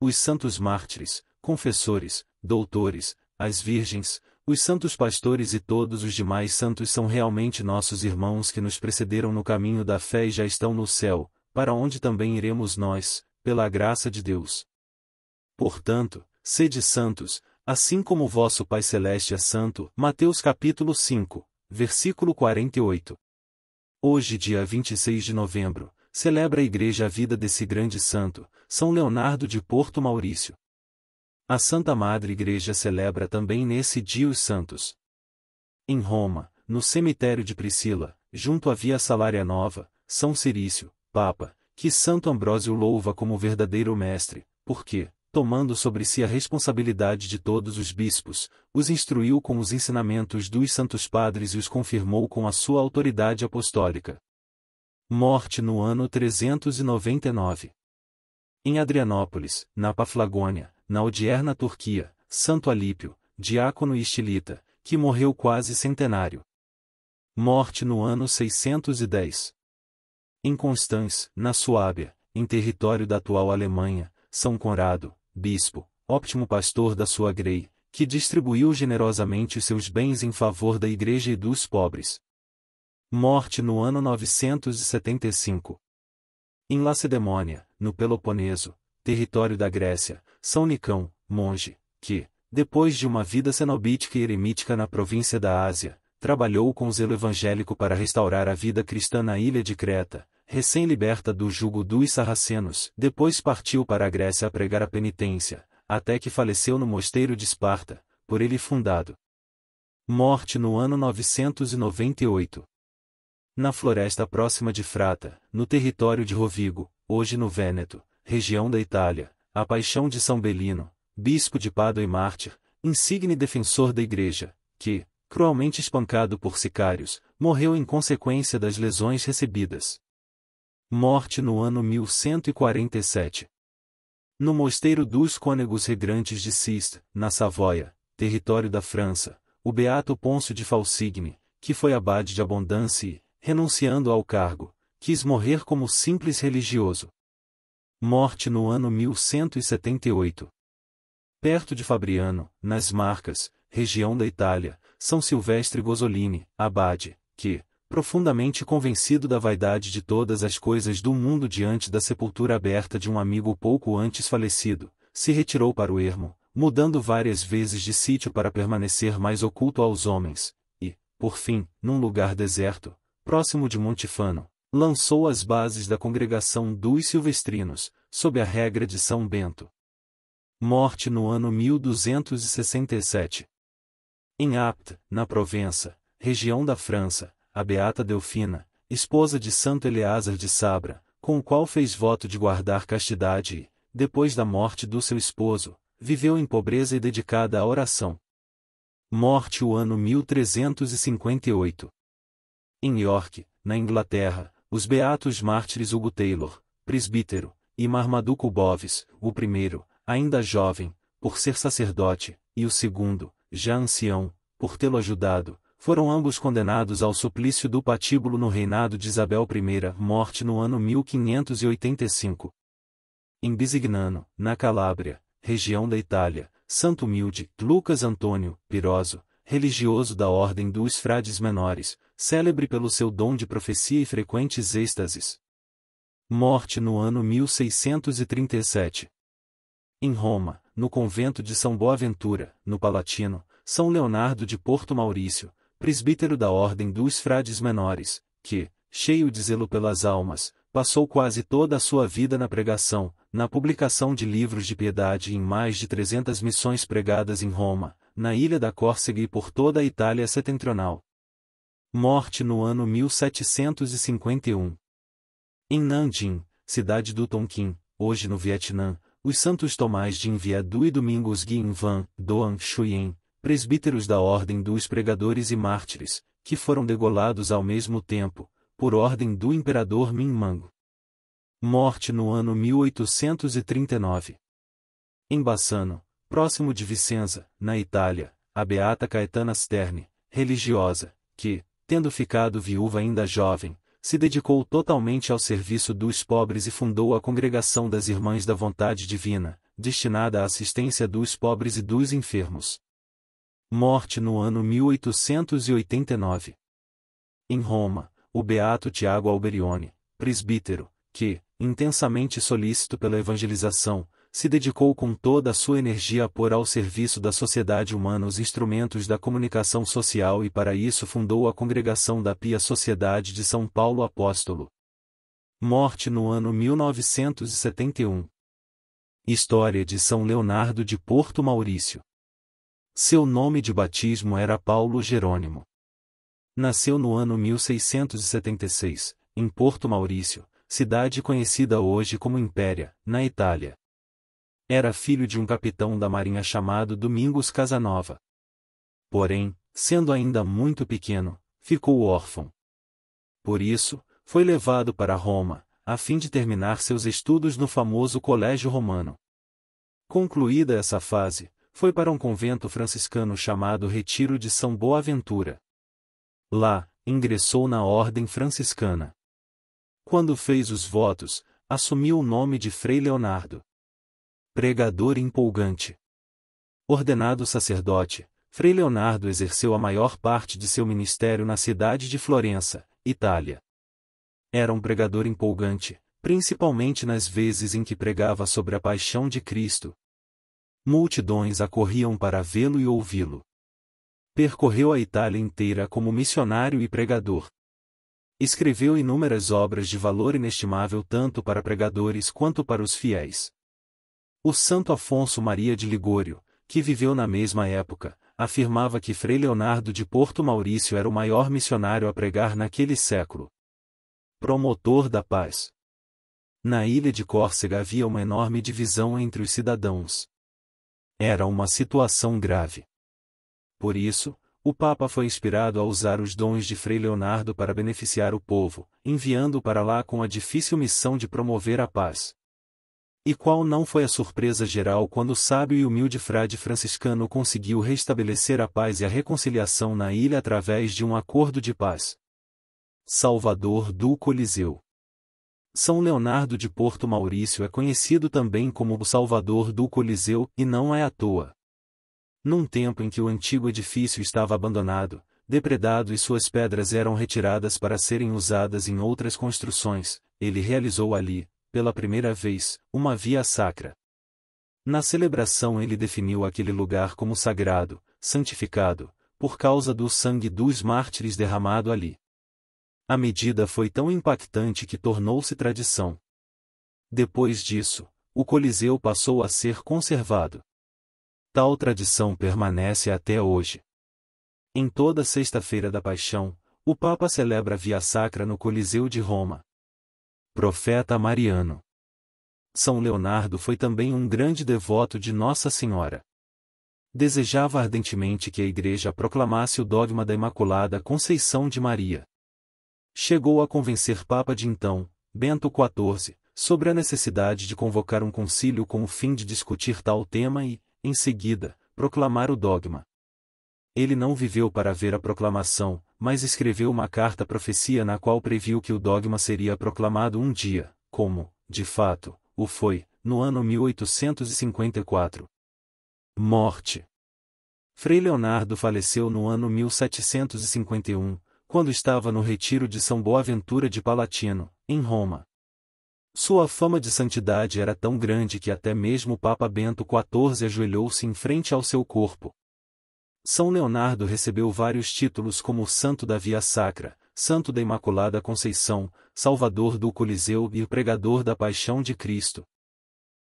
os santos mártires, confessores, doutores, as virgens, os santos pastores e todos os demais santos são realmente nossos irmãos que nos precederam no caminho da fé e já estão no céu, para onde também iremos nós, pela graça de Deus. Portanto, sede santos, assim como vosso Pai Celeste é santo. Mateus capítulo 5, versículo 48. Hoje, dia 26 de novembro, celebra a Igreja a vida desse grande santo, São Leonardo de Porto Maurício. A Santa Madre Igreja celebra também nesse dia os santos. Em Roma, no cemitério de Priscila, junto à Via Salária Nova, São Cirício, Papa, que Santo Ambrósio louva como verdadeiro mestre, porque, tomando sobre si a responsabilidade de todos os bispos, os instruiu com os ensinamentos dos santos padres e os confirmou com a sua autoridade apostólica. Morte no ano 399. Em Adrianópolis, na Paflagônia, na odierna Turquia, Santo Alípio, diácono e estilita, que morreu quase centenário. Morte no ano 610. Em Constans, na Suábia, em território da atual Alemanha, São Conrado, bispo, óptimo pastor da sua grei, que distribuiu generosamente seus bens em favor da igreja e dos pobres. Morte no ano 975. Em Lacedemônia, no Peloponeso, território da Grécia, São Nicão, monge, que, depois de uma vida cenobítica e eremítica na província da Ásia, trabalhou com zelo evangélico para restaurar a vida cristã na ilha de Creta, recém-liberta do jugo dos sarracenos, depois partiu para a Grécia a pregar a penitência, até que faleceu no mosteiro de Esparta, por ele fundado. Morte no ano 998 na floresta próxima de Frata, no território de Rovigo, hoje no Vêneto, região da Itália, a paixão de São Belino, bispo de Pádua e mártir, insigne defensor da Igreja, que, cruelmente espancado por sicários, morreu em consequência das lesões recebidas. Morte no ano 1147. No mosteiro dos Cônegos Regrantes de Sist, na Savoia, território da França, o beato Pôncio de Falsigne, que foi abade de Abundância e, renunciando ao cargo, quis morrer como simples religioso. Morte no ano 1178. Perto de Fabriano, nas Marcas, região da Itália, São Silvestre Gozzolini, abade, que, profundamente convencido da vaidade de todas as coisas do mundo diante da sepultura aberta de um amigo pouco antes falecido, se retirou para o ermo, mudando várias vezes de sítio para permanecer mais oculto aos homens, e, por fim, num lugar deserto, próximo de Montifano, lançou as bases da congregação dos silvestrinos, sob a regra de São Bento. Morte no ano 1267. Em Apt, na Provença, região da França, a beata Delfina, esposa de Santo Eleazar de Sabra, com o qual fez voto de guardar castidade e, depois da morte do seu esposo, viveu em pobreza e dedicada à oração. Morte o ano 1358 em York, na Inglaterra, os beatos mártires Hugo Taylor, presbítero, e Marmaduco Boves, o primeiro, ainda jovem, por ser sacerdote, e o segundo, já ancião, por tê-lo ajudado, foram ambos condenados ao suplício do patíbulo no reinado de Isabel I, morte no ano 1585. Em Bisignano, na Calábria, região da Itália, Santo Humilde, Lucas Antônio, Piroso, religioso da Ordem dos Frades Menores, célebre pelo seu dom de profecia e frequentes êxtases. Morte no ano 1637. Em Roma, no convento de São Boaventura, no Palatino, São Leonardo de Porto Maurício, presbítero da Ordem dos Frades Menores, que, cheio de zelo pelas almas, passou quase toda a sua vida na pregação, na publicação de livros de piedade e em mais de 300 missões pregadas em Roma, na ilha da Córcega e por toda a Itália setentrional. Morte no ano 1751. Em Nanjing, cidade do Tonkin, hoje no Vietnã, os santos Tomás de Inviadu e Domingos Guin Van Doan Xuyen, presbíteros da Ordem dos Pregadores e Mártires, que foram degolados ao mesmo tempo, por ordem do imperador Minh Mang. Morte no ano 1839. Em Bassano, próximo de Vicenza, na Itália, a beata Caetana Sterne, religiosa, que, tendo ficado viúva ainda jovem, se dedicou totalmente ao serviço dos pobres e fundou a Congregação das Irmãs da Vontade Divina, destinada à assistência dos pobres e dos enfermos. Morte no ano 1889. Em Roma, o beato Tiago Alberione, presbítero, que, intensamente solícito pela evangelização, se dedicou com toda a sua energia a pôr ao serviço da sociedade humana os instrumentos da comunicação social e para isso fundou a Congregação da Pia Sociedade de São Paulo Apóstolo. Morte no ano 1971. História de São Leonardo de Porto Maurício. Seu nome de batismo era Paulo Jerônimo. Nasceu no ano 1676, em Porto Maurício, cidade conhecida hoje como Impéria, na Itália. Era filho de um capitão da marinha chamado Domingos Casanova. Porém, sendo ainda muito pequeno, ficou órfão. Por isso, foi levado para Roma, a fim de terminar seus estudos no famoso Colégio Romano. Concluída essa fase, foi para um convento franciscano chamado Retiro de São Boaventura. Lá, ingressou na Ordem Franciscana. Quando fez os votos, assumiu o nome de Frei Leonardo pregador empolgante. Ordenado sacerdote, Frei Leonardo exerceu a maior parte de seu ministério na cidade de Florença, Itália. Era um pregador empolgante, principalmente nas vezes em que pregava sobre a paixão de Cristo. Multidões acorriam para vê-lo e ouvi-lo. Percorreu a Itália inteira como missionário e pregador. Escreveu inúmeras obras de valor inestimável tanto para pregadores quanto para os fiéis. O santo Afonso Maria de Ligório, que viveu na mesma época, afirmava que Frei Leonardo de Porto Maurício era o maior missionário a pregar naquele século. Promotor da paz. Na ilha de Córcega havia uma enorme divisão entre os cidadãos. Era uma situação grave. Por isso, o Papa foi inspirado a usar os dons de Frei Leonardo para beneficiar o povo, enviando-o para lá com a difícil missão de promover a paz. E qual não foi a surpresa geral quando o sábio e humilde frade franciscano conseguiu restabelecer a paz e a reconciliação na ilha através de um acordo de paz? Salvador do Coliseu. São Leonardo de Porto Maurício é conhecido também como o Salvador do Coliseu, e não é à toa. Num tempo em que o antigo edifício estava abandonado, depredado e suas pedras eram retiradas para serem usadas em outras construções, ele realizou ali, pela primeira vez, uma via sacra. Na celebração ele definiu aquele lugar como sagrado, santificado, por causa do sangue dos mártires derramado ali. A medida foi tão impactante que tornou-se tradição. Depois disso, o Coliseu passou a ser conservado. Tal tradição permanece até hoje. Em toda Sexta-feira da Paixão, o Papa celebra a Via Sacra no Coliseu de Roma profeta mariano. São Leonardo foi também um grande devoto de Nossa Senhora. Desejava ardentemente que a Igreja proclamasse o dogma da Imaculada Conceição de Maria. Chegou a convencer Papa de então, Bento XIV, sobre a necessidade de convocar um concílio com o fim de discutir tal tema e, em seguida, proclamar o dogma. Ele não viveu para ver a proclamação, mas escreveu uma carta profecia na qual previu que o dogma seria proclamado um dia, como, de fato, o foi, no ano 1854. Morte. Frei Leonardo faleceu no ano 1751, quando estava no retiro de São Boaventura de Palatino, em Roma. Sua fama de santidade era tão grande que até mesmo o Papa Bento XIV ajoelhou-se em frente ao seu corpo, são Leonardo recebeu vários títulos como Santo da Via Sacra, Santo da Imaculada Conceição, Salvador do Coliseu e Pregador da Paixão de Cristo.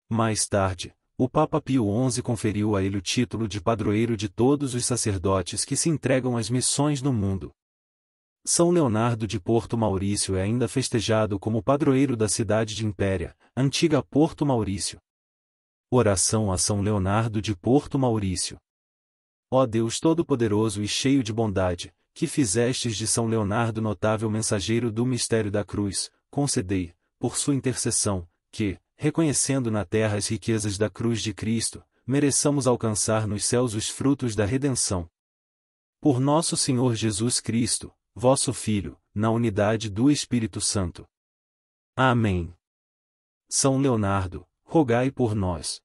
Mais tarde, o Papa Pio XI conferiu a ele o título de padroeiro de todos os sacerdotes que se entregam às missões no mundo. São Leonardo de Porto Maurício é ainda festejado como padroeiro da cidade de Impéria, antiga Porto Maurício. Oração a São Leonardo de Porto Maurício. Ó Deus Todo-Poderoso e cheio de bondade, que fizestes de São Leonardo notável mensageiro do mistério da cruz, concedei, por sua intercessão, que, reconhecendo na terra as riquezas da cruz de Cristo, mereçamos alcançar nos céus os frutos da redenção. Por nosso Senhor Jesus Cristo, vosso Filho, na unidade do Espírito Santo. Amém. São Leonardo, rogai por nós.